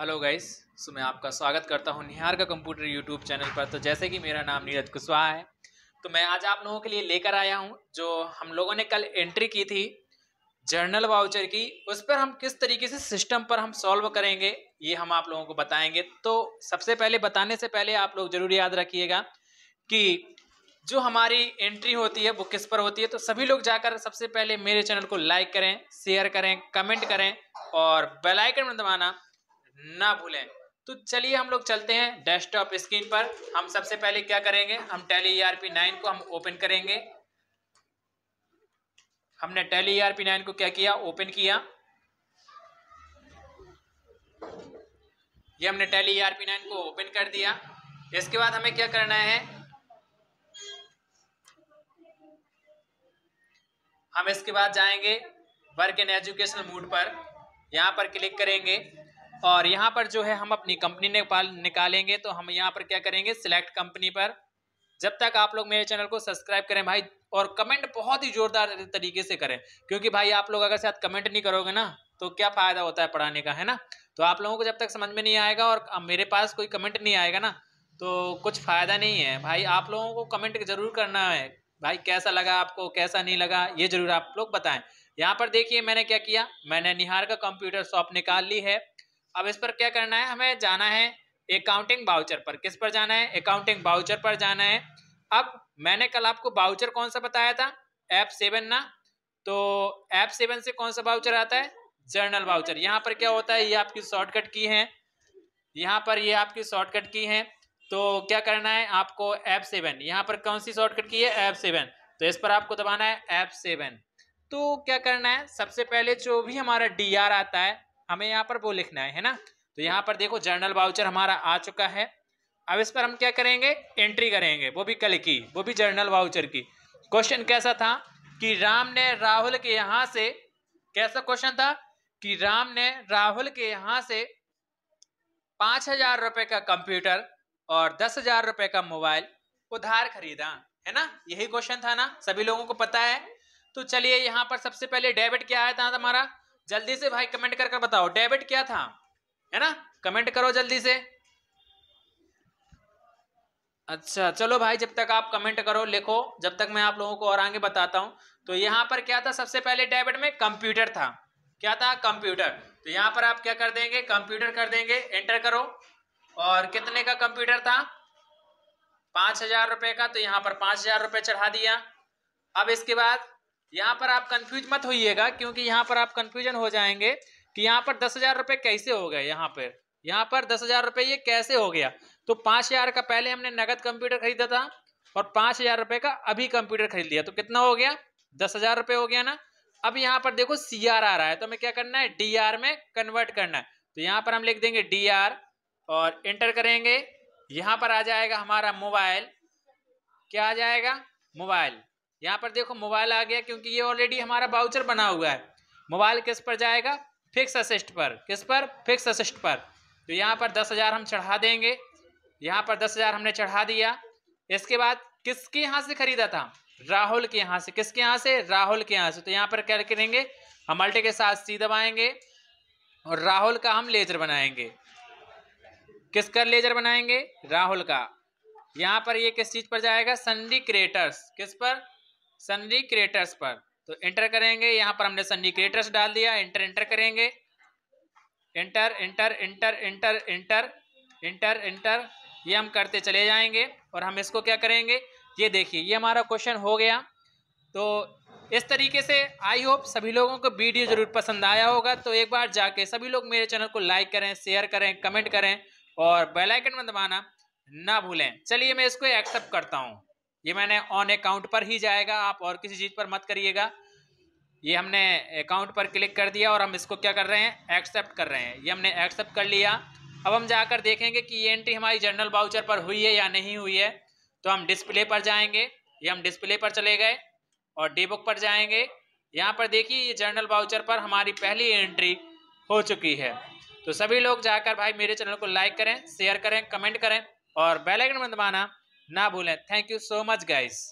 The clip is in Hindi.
हेलो गाइस सो मैं आपका स्वागत करता हूँ निहार का कंप्यूटर यूट्यूब चैनल पर तो जैसे कि मेरा नाम नीरज कुशवाहा है तो मैं आज आप लोगों के लिए लेकर आया हूँ जो हम लोगों ने कल एंट्री की थी जर्नल वाउचर की उस पर हम किस तरीके से सिस्टम पर हम सॉल्व करेंगे ये हम आप लोगों को बताएंगे तो सबसे पहले बताने से पहले आप लोग जरूर याद रखिएगा कि जो हमारी एंट्री होती है वो किस पर होती है तो सभी लोग जाकर सबसे पहले मेरे चैनल को लाइक करें शेयर करें कमेंट करें और बेल आइकन दबाना ना भूलें तो चलिए हम लोग चलते हैं डेस्कटॉप स्क्रीन पर हम सबसे पहले क्या करेंगे हम टेली आर पी नाइन को हम ओपन करेंगे हमने टेली आर पी नाइन को क्या किया ओपन किया ये हमने टेली आर पी नाइन को ओपन कर दिया इसके बाद हमें क्या करना है हम इसके बाद जाएंगे वर्क इन एजुकेशनल मूड पर यहां पर क्लिक करेंगे और यहाँ पर जो है हम अपनी कंपनी निकालेंगे तो हम यहाँ पर क्या करेंगे सिलेक्ट कंपनी पर जब तक आप लोग मेरे चैनल को सब्सक्राइब करें भाई और कमेंट बहुत ही जोरदार तरीके से करें क्योंकि भाई आप लोग अगर साथ कमेंट नहीं करोगे ना तो क्या फ़ायदा होता है पढ़ाने का है ना तो आप लोगों को जब तक समझ में नहीं आएगा और मेरे पास कोई कमेंट नहीं आएगा ना तो कुछ फ़ायदा नहीं है भाई आप लोगों को कमेंट ज़रूर करना है भाई कैसा लगा आपको कैसा नहीं लगा ये ज़रूर आप लोग बताएं यहाँ पर देखिए मैंने क्या किया मैंने निहार का कंप्यूटर शॉप निकाल ली है अब इस पर क्या करना है हमें जाना है अकाउंटिंग बाउचर पर किस पर जाना है अकाउंटिंग बाउचर पर जाना है अब मैंने कल आपको बाउचर कौन सा बताया था एप सेवन ना तो एप सेवन से कौन सा बाउचर आता है जर्नल बाउचर यहाँ पर क्या होता है ये आपकी शॉर्टकट की है यहाँ पर ये आपकी शॉर्टकट की है तो क्या करना है आपको एप सेवन यहाँ पर कौन सी शॉर्टकट की है एप सेवन तो इस पर आपको दबाना है एप सेवन तो क्या करना है सबसे पहले जो भी हमारा डी आता है हमें यहाँ पर वो लिखना है है ना तो यहाँ पर देखो जर्नल वाउचर हमारा आ चुका है अब इस पर हम क्या करेंगे एंट्री करेंगे वो भी कल की वो भी जर्नल वाउचर की क्वेश्चन कैसा था कि राम ने राहुल के यहाँ से कैसा क्वेश्चन था कि राम ने राहुल के यहाँ से पांच हजार रुपए का कंप्यूटर और दस हजार रुपए का मोबाइल उधार खरीदा है ना यही क्वेश्चन था ना सभी लोगों को पता है तो चलिए यहाँ पर सबसे पहले डेबिट क्या आया था हमारा जल्दी से भाई कमेंट कर कर बताओ डेबिट क्या था है ना कमेंट करो जल्दी से अच्छा चलो भाई जब तक आप कमेंट करो लिखो जब तक मैं आप लोगों को और आगे बताता हूं तो यहां पर क्या था सबसे पहले डेबिट में कंप्यूटर था क्या था कंप्यूटर तो यहां पर आप क्या कर देंगे कंप्यूटर कर देंगे एंटर करो और कितने का कंप्यूटर था पांच हजार रुपए का तो यहां पर पांच हजार रुपए चढ़ा दिया अब इसके बाद यहाँ पर आप कंफ्यूज मत होइएगा क्योंकि यहाँ पर आप कंफ्यूजन हो जाएंगे कि यहाँ पर दस हजार रुपये कैसे हो गए यहाँ पर यहाँ पर दस हजार रुपये ये कैसे हो गया तो पाँच हजार का पहले हमने नगद कंप्यूटर खरीदा था और पाँच हजार रुपये का अभी कंप्यूटर खरीद लिया तो कितना हो गया दस हजार रुपये हो गया ना अब यहाँ पर देखो सी आर आ रहा है तो हमें क्या करना है डी आर में कन्वर्ट करना है तो यहाँ पर हम लिख देंगे डी आर और एंटर करेंगे यहाँ पर आ जाएगा हमारा मोबाइल क्या आ जाएगा मोबाइल यहाँ पर देखो मोबाइल आ गया क्योंकि ये ऑलरेडी हमारा बाउचर बना हुआ है मोबाइल किस पर जाएगा फिक्स असिस्ट पर किस पर फिक्स असिस्ट पर तो यहाँ पर दस हज़ार हम चढ़ा देंगे यहाँ पर दस हज़ार हमने चढ़ा दिया इसके बाद किसके यहाँ से खरीदा था राहुल के यहाँ से किसके यहाँ से राहुल के यहाँ से तो यहाँ पर क्या करेंगे हम अल्टे के साथ सी दबाएंगे और राहुल का हम लेजर बनाएंगे किसका लेजर बनाएंगे राहुल का यहाँ पर ये किस चीज़ पर जाएगा संडी क्रिएटर्स किस पर सन्नी क्रिएटर्स पर तो एंटर करेंगे यहाँ पर हमने सन्नी क्रिएटर्स डाल दिया एंटर एंटर करेंगे enter enter enter enter enter enter enter ये हम करते चले जाएंगे और हम इसको क्या करेंगे ये देखिए ये हमारा क्वेश्चन हो गया तो इस तरीके से आई होप सभी लोगों को वीडियो जरूर पसंद आया होगा तो एक बार जाके सभी लोग मेरे चैनल को लाइक करें शेयर करें कमेंट करें और बेल आइकन में दबाना ना भूलें चलिए मैं इसको एक्सेप्ट करता हूँ ये मैंने ऑन अकाउंट पर ही जाएगा आप और किसी चीज़ पर मत करिएगा ये हमने अकाउंट पर क्लिक कर दिया और हम इसको क्या कर रहे हैं एक्सेप्ट कर रहे हैं ये हमने एक्सेप्ट कर लिया अब हम जाकर देखेंगे कि ये एंट्री हमारी जर्नल बाउचर पर हुई है या नहीं हुई है तो हम डिस्प्ले पर जाएंगे ये हम डिस्प्ले पर चले गए और बुक पर जाएंगे यहाँ पर देखिए ये जर्नल बाउचर पर हमारी पहली एंट्री हो चुकी है तो सभी लोग जाकर भाई मेरे चैनल को लाइक करें शेयर करें कमेंट करें और बेलाइकन आइकन में दबाना ना भूलें thank you so much guys